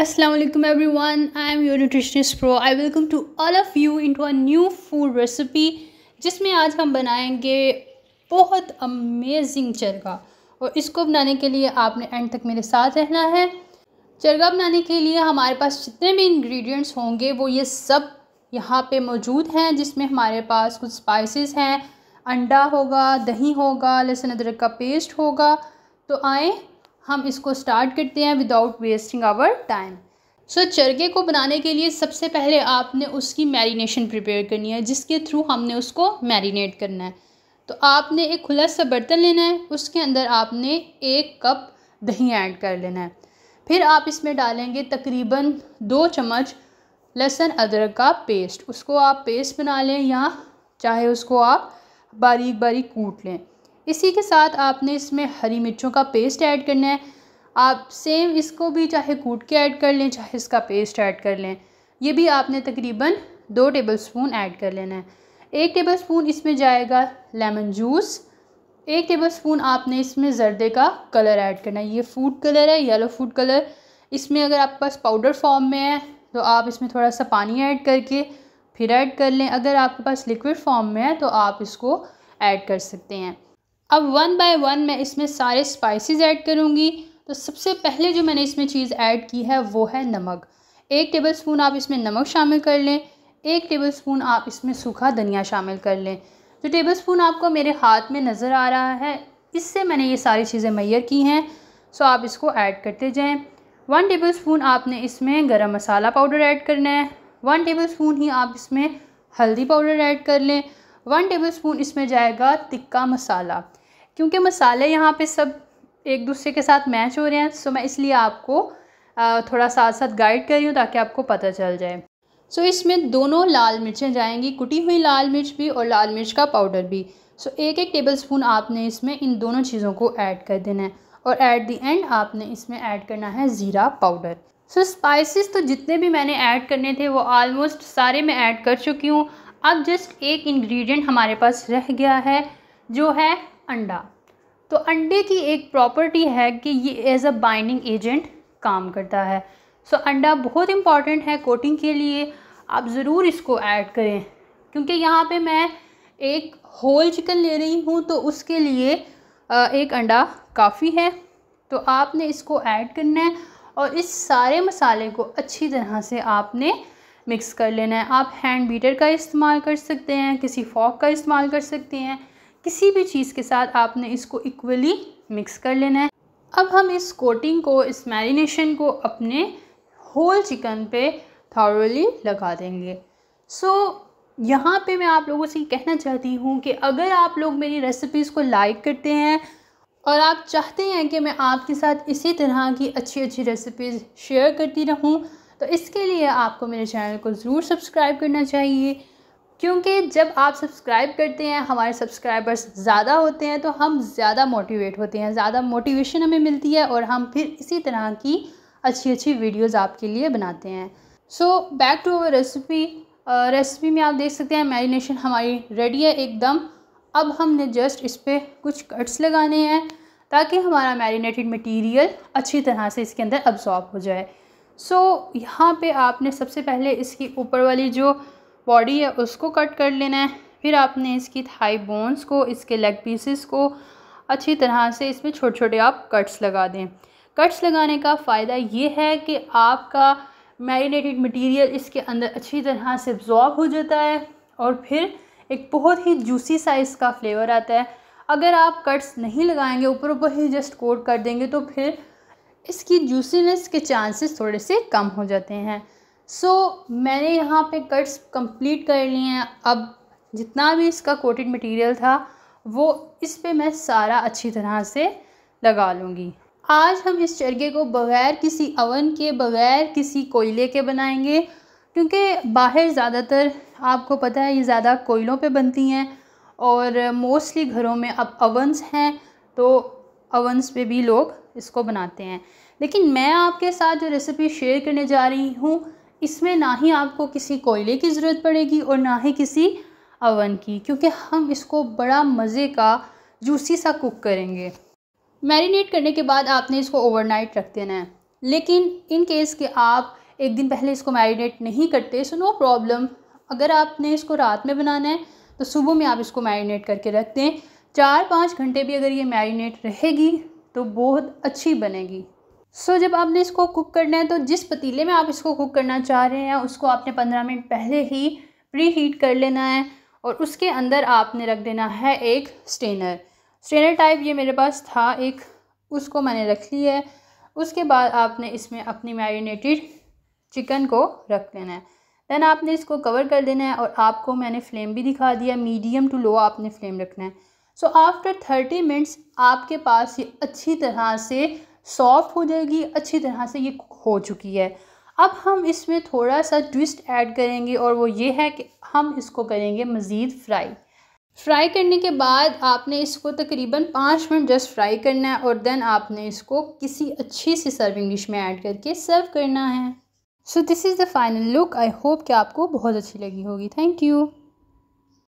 Aslam everyone I am your nutritionist pro I welcome to all of you into a new food recipe जिसमें आज हम बनाएंगे बहुत amazing chargha और इसको बनाने के लिए आपने एंड तक मेरे साथ रहना है चरगा बनाने के लिए हमारे पास जितने भी इंग्रेडिएंट्स होंगे वो ये सब यहाँ पे मौजूद हैं जिसमें हमारे पास कुछ स्पाइसेस हैं अंडा होगा दही होगा लहसुन अदरक का पेस्ट होगा तो आए हम इसको स्टार्ट करते हैं without wasting our time so chargha को बनाने के लिए सबसे पहले आपने उसकी मैरिनेशन प्रिपेयर करनी है जिसके थ्रू हमने उसको मैरिनेट करना है तो आपने एक खुला सा बर्तन लेना है उसके अंदर आपने एक कप दही ऐड कर लेना है फिर आप इसमें डालेंगे तकरीबन दो चम्मच लहसुन अदरक का पेस्ट उसको आप पेस्ट बना लें या चाहे उसको आप बारीक बारीक कूट लें इसी के साथ आपने इसमें हरी मिर्चों का पेस्ट ऐड करना है आप सेम इसको भी चाहे कूट के ऐड कर लें चाहे इसका पेस्ट ऐड कर लें ये भी आपने तकरीबन दो टेबल स्पून ऐड कर लेना है एक टेबल स्पून इसमें जाएगा लेमन जूस एक टेबल स्पून आपने इसमें जर्दे का कलर ऐड करना है ये फूड कलर है येलो फूड कलर इसमें अगर आपके पास पाउडर फॉर्म में है तो आप इसमें थोड़ा सा पानी ऐड करके फिर ऐड कर लें अगर आपके पास लिक्विड फॉर्म में है तो आप इसको ऐड कर सकते हैं अब वन बाय वन मैं इसमें सारे स्पाइसेस ऐड करूँगी तो सबसे पहले जो मैंने इसमें चीज़ ऐड की है वो है नमक एक टेबल स्पून आप इसमें नमक शामिल कर लें एक टेबल स्पून आप इसमें सूखा धनिया शामिल कर लें जो टेबल स्पून आपको मेरे हाथ में नज़र आ रहा है इससे मैंने ये सारी चीज़ें मैयर की हैं सो आप इसको ऐड करते जाएँ वन टेबल स्पून आपने इसमें गरम मसाला पाउडर ऐड करना है वन टेबल स्पून ही आप इसमें हल्दी पाउडर ऐड कर लें वन टेबल स्पून इसमें जाएगा तिक्का मसाला क्योंकि मसाले यहाँ पे सब एक दूसरे के साथ मैच हो रहे हैं सो मैं इसलिए आपको थोड़ा साथ साथ गाइड कर रही हूँ ताकि आपको पता चल जाए सो इसमें दोनों लाल मिर्चें जाएंगी कुटी हुई लाल मिर्च भी और लाल मिर्च का पाउडर भी सो एक एक टेबल स्पून आपने इसमें इन दोनों चीज़ों को ऐड कर देना है और ऐट दी एंड आपने इसमें ऐड करना है ज़ीरा पाउडर सो so, स्पाइसेस तो जितने भी मैंने ऐड करने थे वो आलमोस्ट सारे मैं ऐड कर चुकी हूँ अब जस्ट एक इंग्रेडिएंट हमारे पास रह गया है जो है अंडा तो अंडे की एक प्रॉपर्टी है कि ये एज अ बाइंडिंग एजेंट काम करता है सो so, अंडा बहुत इम्पॉर्टेंट है कोटिंग के लिए आप ज़रूर इसको ऐड करें क्योंकि यहाँ पे मैं एक होल चिकन ले रही हूँ तो उसके लिए एक अंडा काफ़ी है तो आपने इसको ऐड करना है और इस सारे मसाले को अच्छी तरह से आपने मिक्स कर लेना है आप हैंड बीटर का इस्तेमाल कर सकते हैं किसी फॉक का इस्तेमाल कर सकते हैं किसी भी चीज़ के साथ आपने इसको इक्वली मिक्स कर लेना है अब हम इस कोटिंग को इस मैरिनेशन को अपने होल चिकन पे थॉरली लगा देंगे सो so, यहाँ पे मैं आप लोगों से कहना चाहती हूँ कि अगर आप लोग मेरी रेसिपीज़ को लाइक करते हैं और आप चाहते हैं कि मैं आपके साथ इसी तरह की अच्छी अच्छी रेसिपीज़ शेयर करती रहूँ तो इसके लिए आपको मेरे चैनल को ज़रूर सब्सक्राइब करना चाहिए क्योंकि जब आप सब्सक्राइब करते हैं हमारे सब्सक्राइबर्स ज़्यादा होते हैं तो हम ज़्यादा मोटिवेट होते हैं ज़्यादा मोटिवेशन हमें मिलती है और हम फिर इसी तरह की अच्छी अच्छी वीडियोज़ आपके लिए बनाते हैं so back to our recipe recipe में आप देख सकते हैं मैरिनेशन हमारी रेडी है एकदम अब हमने जस्ट इस पर कुछ कट्स लगाने हैं ताकि हमारा मैरिनेटेड मटीरियल अच्छी तरह से इसके अंदर अब्जॉर्ब हो जाए सो so, यहाँ पे आपने सबसे पहले इसकी ऊपर वाली जो बॉडी है उसको कट कर लेना है फिर आपने इसकी थाई बोन्स को इसके लेग पीसेस को अच्छी तरह से इसमें छोटे छोटे आप कट्स लगा दें कट्स लगाने का फ़ायदा ये है कि आपका मैरिनेटेड मटेरियल इसके अंदर अच्छी तरह से एब्जॉर्ब हो जाता है और फिर एक बहुत ही जूसी साइज़ का फ्लेवर आता है अगर आप कट्स नहीं लगाएंगे ऊपर ऊपर ही जस्ट कोट कर देंगे तो फिर इसकी जूसीनेस के चांसेस थोड़े से कम हो जाते हैं सो so, मैंने यहाँ पे कट्स कंप्लीट कर लिए हैं अब जितना भी इसका कोटेड मटेरियल था वो इस पर मैं सारा अच्छी तरह से लगा लूँगी आज हम इस चरगे को बग़ैर किसी अवन के बग़ैर किसी कोयले के बनाएंगे क्योंकि बाहर ज़्यादातर आपको पता है ये ज़्यादा कोयलों पे बनती हैं और मोस्टली घरों में अब अवन्स हैं तो अवंस पे भी लोग इसको बनाते हैं लेकिन मैं आपके साथ जो रेसिपी शेयर करने जा रही हूँ इसमें ना ही आपको किसी कोयले की ज़रूरत पड़ेगी और ना ही किसी अवन की क्योंकि हम इसको बड़ा मज़े का जूसी सा कुक करेंगे मैरिनेट करने के बाद आपने इसको ओवरनाइट रख देना है लेकिन इन केस के आप एक दिन पहले इसको मैरिनेट नहीं करते सो नो प्रॉब्लम अगर आपने इसको रात में बनाना है तो सुबह में आप इसको मैरिनेट करके रख दें चार पाँच घंटे भी अगर ये मैरिनेट रहेगी तो बहुत अच्छी बनेगी सो so, जब आपने इसको कुक करना है तो जिस पतीले में आप इसको कुक करना चाह रहे हैं उसको आपने पंद्रह मिनट पहले ही प्री हीट कर लेना है और उसके अंदर आपने रख देना है एक स्टेनर स्टेनर टाइप ये मेरे पास था एक उसको मैंने रख ली है उसके बाद आपने इसमें अपनी मैरिनेटेड चिकन को रख देना है देन आपने इसको कवर कर देना है और आपको मैंने फ्लेम भी दिखा दिया मीडियम टू लो आपने फ्लेम रखना है सो आफ्टर थर्टी मिनट्स आपके पास ये अच्छी तरह से सॉफ्ट हो जाएगी अच्छी तरह से ये हो चुकी है अब हम इसमें थोड़ा सा ट्विस्ट ऐड करेंगे और वो ये है कि हम इसको करेंगे मज़ीद फ्राई फ्राई करने के बाद आपने इसको तकरीबन पाँच मिनट जस्ट फ्राई करना है और देन आपने इसको किसी अच्छी सी सर्विंग डिश में ऐड करके सर्व करना है so this is the final look I hope कि आपको बहुत अच्छी लगी होगी थैंक यू